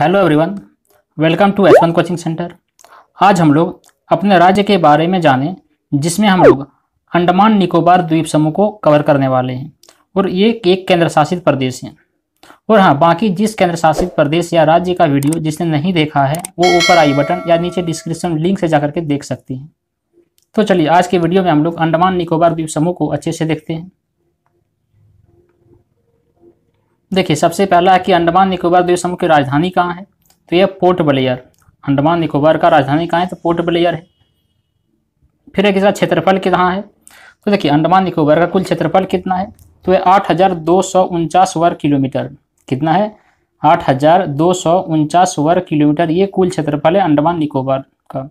hello everyone welcome to S coaching centre आज हम लोग अपने राज्य के बारे में जानें जिसमें हम लोग अंडमान निकोबार द्वीप समूह को कवर करने वाले हैं और ये एक केंद्र शासित प्रदेश है और हाँ बाकी जिस केंद्र शासित प्रदेश या राज्य का वीडियो जिसने नहीं देखा है वो ऊपर आई बटन या नीचे डिस्क्रिप्शन लिंक से जा के देख सकती हैं तो चलिए आज के वीडियो में हम लोग अंडमान निकोबार द्वीप समूह को अच्छे से देखते हैं देखिए सबसे पहला है कि अंडमान निकोबार द्वीप समूह की राजधानी कहाँ है तो यह पोर्ट ब्लेयर अंडमान निकोबार का राजधानी कहाँ है तो पोर्ट ब्लेयर है फिर एक इसका क्षेत्रफल कितना है तो देखिए अंडमान निकोबार का कुल क्षेत्रफल कितना है तो यह आठ वर्ग किलोमीटर कितना है आठ वर्ग किलोमीटर ये कुल क्षेत्रफल है अंडमान निकोबार का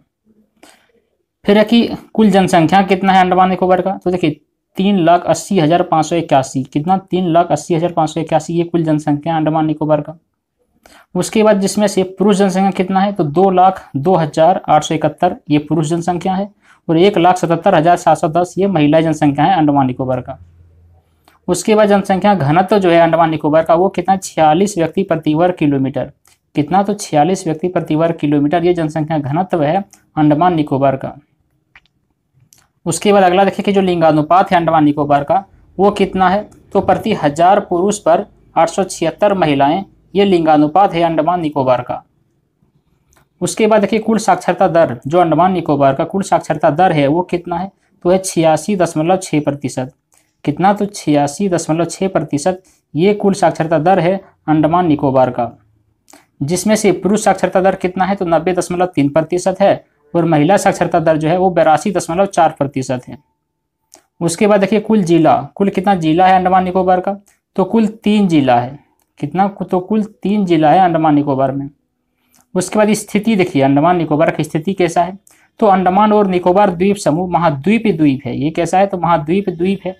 फिर है कि कुल जनसंख्या कितना है अंडमान निकोबार का तो देखिए तीन लाख अस्सी हजार पाँच सौ इक्यासी कितना तीन लाख अस्सी हजार पाँच सौ इक्यासी ये कुल जनसंख्या अंडमान निकोबार का उसके बाद जिसमें से पुरुष जनसंख्या कितना है तो दो लाख दो हजार आठ सौ इकहत्तर ये पुरुष जनसंख्या है और एक लाख सतहत्तर हजार सात सौ दस ये महिला जनसंख्या है अंडमान निकोबार का उसके बाद जनसंख्या घनत्व तो जो है अंडमान निकोबार का वो कितना छियालीस व्यक्ति प्रति वर्ग किलोमीटर कितना तो छियालीस व्यक्ति प्रति वर्ग किलोमीटर ये जनसंख्या घनत्व है अंडमान निकोबार का उसके बाद अगला देखें कि जो लिंगानुपात है अंडमान निकोबार का वो कितना है तो प्रति हजार पुरुष पर आठ महिलाएं ये लिंगानुपात है अंडमान निकोबार का उसके बाद देखिए कुल साक्षरता दर जो अंडमान निकोबार का कुल साक्षरता दर है वो कितना है तो है छियासी दशमलव छः प्रतिशत कितना तो छियासी दशमलव छः प्रतिशत ये कुल साक्षरता दर है अंडमान निकोबार का जिसमें से पुरुष साक्षरता दर कितना है तो नब्बे दशमलव तीन प्रतिशत है और महिला साक्षरता दर जो है वो बेरासी दशमलव चार प्रतिशत है उसके बाद देखिए कुल जिला कुल कितना जिला है अंडमान निकोबार का तो कुल तीन जिला है कितना तो कुल तीन जिला है अंडमान निकोबार में उसके बाद स्थिति देखिए अंडमान निकोबार की स्थिति कैसा है तो अंडमान और निकोबार द्वीप समूह महाद्वीप द्वीप है ये कैसा है तो महाद्वीप द्वीप है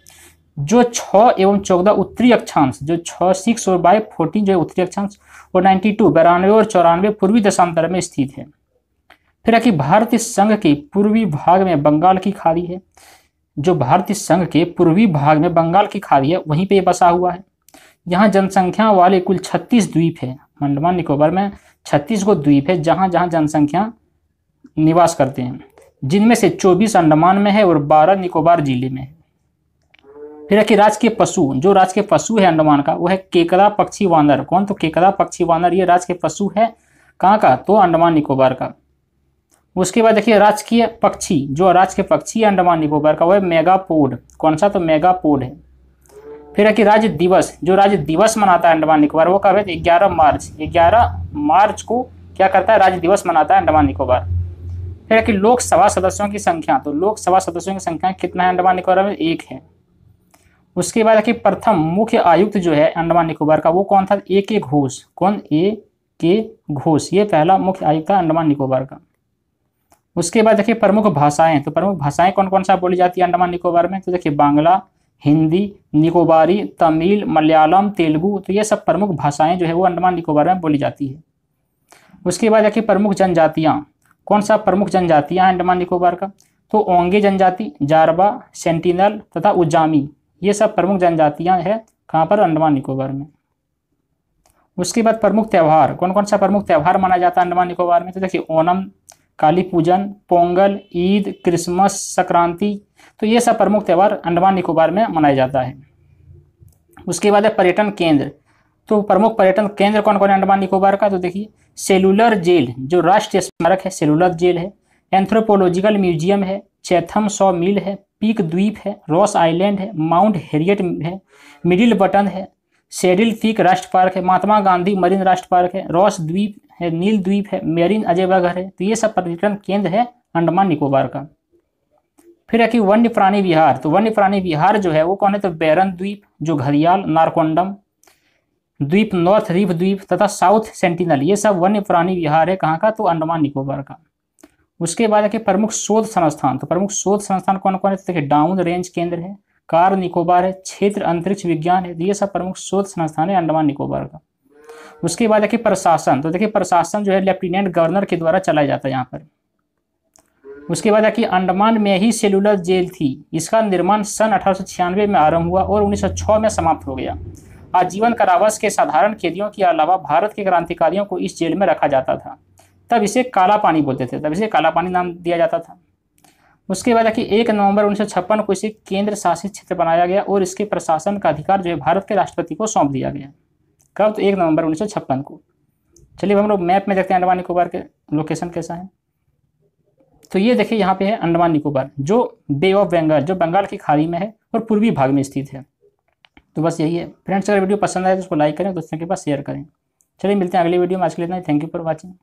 जो छ एवं चौदह उत्तरी अक्षांश जो छ सिक्स और बाई फोर्टीन जो है उत्तरी अक्षांश और नाइन्टी टू बिरानवे और चौरानवे पूर्वी दशांतर में स्थित है फिर आखिर भारतीय संघ के पूर्वी भाग में बंगाल की खाड़ी है जो भारतीय संघ के पूर्वी भाग में बंगाल की खाड़ी है वहीं पे बसा हुआ है यहाँ जनसंख्या वाले कुल 36 द्वीप है अंडमान निकोबार में 36 गो द्वीप है जहाँ जहाँ जनसंख्या निवास करते हैं जिनमें से 24 अंडमान में है और 12 निकोबार जिले में है फिर आखिर राज्य के पशु जो राज्य के पशु है अंडमान का वो है केकड़ा पक्षी वानर कौन तो केकड़ा पक्षी वानर ये राज्य के पशु है कहाँ का तो अंडमान निकोबार का उसके बाद देखिए राजकीय पक्षी जो राजकीय पक्षी है अंडमान निकोबार का वो है मेगापोड कौन सा तो मेगापोड है फिर है कि राज्य दिवस जो राज्य दिवस मनाता है अंडमान निकोबार वो कब है ग्यारह मार्च ग्यारह मार्च को क्या करता है राज्य दिवस मनाता है अंडमान निकोबार फिर है कि लोकसभा सदस्यों की संख्या तो लोकसभा सदस्यों की संख्या कितना है अंडमान निकोबार में एक है उसके बाद है कि प्रथम मुख्य आयुक्त जो है अंडमान निकोबार का वो कौन था ए के घोष कौन ए के घोष ये पहला मुख्य आयुक्त था अंडमान निकोबार का उसके बाद देखिए प्रमुख भाषाएं तो प्रमुख भाषाएं कौन कौन सा बोली जाती है अंडमान निकोबार में तो देखिए बांग्ला हिंदी निकोबारी तमिल मलयालम तेलुगु तो ये सब प्रमुख भाषाएं जो है वो अंडमान निकोबार में बोली जाती है उसके बाद देखिए प्रमुख जनजातियाँ कौन सा प्रमुख जनजातियाँ अंडमान निकोबार का तो ओंगे जनजाति जारवा सेंटिनल तथा उजामी ये सब प्रमुख जनजातियाँ हैं कहाँ पर अंडमान निकोबार में उसके बाद प्रमुख त्यौहार कौन कौन सा प्रमुख त्यौहार माना जाता है अंडमान निकोबार में तो देखिए ओनम काली पूजन पोंगल ईद क्रिसमस संक्रांति तो ये सब प्रमुख त्यौहार अंडमान निकोबार में मनाया जाता है उसके बाद है पर्यटन केंद्र तो प्रमुख पर्यटन केंद्र कौन कौन है अंडमान निकोबार का तो देखिए सेलुलर जेल जो राष्ट्रीय स्मारक है सेलुलर जेल है एंथ्रोपोलॉजिकल म्यूजियम है चैथम सौ मिल है पीक द्वीप है रॉस आइलैंड है माउंट हेरियट है मिडिल बटन है सेडिल पीक राष्ट्र पार्क है महात्मा गांधी मरीन राष्ट्र पार्क है रॉस द्वीप है नील द्वीप है मेरिन घर है तो ये सब पर्यटन केंद्र है अंडमान निकोबार का फिर है कि वन्य प्राणी विहार तो वन्य प्राणी विहार जो है वो कौन है तो बैरन द्वीप जो घरियाल नारकोंडम द्वीप नॉर्थ रीफ द्वीप तथा साउथ सेंटिनल ये सब वन्य प्राणी विहार है कहाँ का तो अंडमान निकोबार का उसके बाद है कि प्रमुख शोध संस्थान तो प्रमुख शोध संस्थान कौन कौन है तो देखिए डाउन रेंज केंद्र है कार निकोबार है क्षेत्र अंतरिक्ष विज्ञान है तो ये सब प्रमुख शोध संस्थान है अंडमान निकोबार का उसके बाद देखिए प्रशासन तो देखिए प्रशासन जो है लेफ्टिनेंट गवर्नर के द्वारा चलाया जाता है यहाँ पर उसके बाद देखिए अंडमान में ही सेलुलर जेल थी इसका निर्माण सन अठारह में आरंभ हुआ और उन्नीस में समाप्त हो गया आजीवन कारावास के साधारण कैदियों के अलावा भारत के क्रांतिकारियों को इस जेल में रखा जाता था तब इसे काला पानी बोलते थे तब इसे काला पानी नाम दिया जाता था उसके बाद देखिए एक नवंबर उन्नीस को इसे केंद्र शासित क्षेत्र बनाया गया और इसके प्रशासन का अधिकार जो है भारत के राष्ट्रपति को सौंप दिया गया कब तो एक नवंबर उन्नीस को चलिए हम लोग मैप में देखते हैं अंडमान निकोबार के लोकेशन कैसा है तो ये देखिए यहाँ पे है अंडमान निकोबार जो बे ऑफ बंगाल जो बंगाल की खाड़ी में है और पूर्वी भाग में स्थित है तो बस यही है फ्रेंड्स अगर वीडियो पसंद आए तो उसको लाइक करें दोस्तों के पास शेयर करें चलिए मिलते हैं अगली वीडियो में आज के लिए थैंक यू फॉर वॉचिंग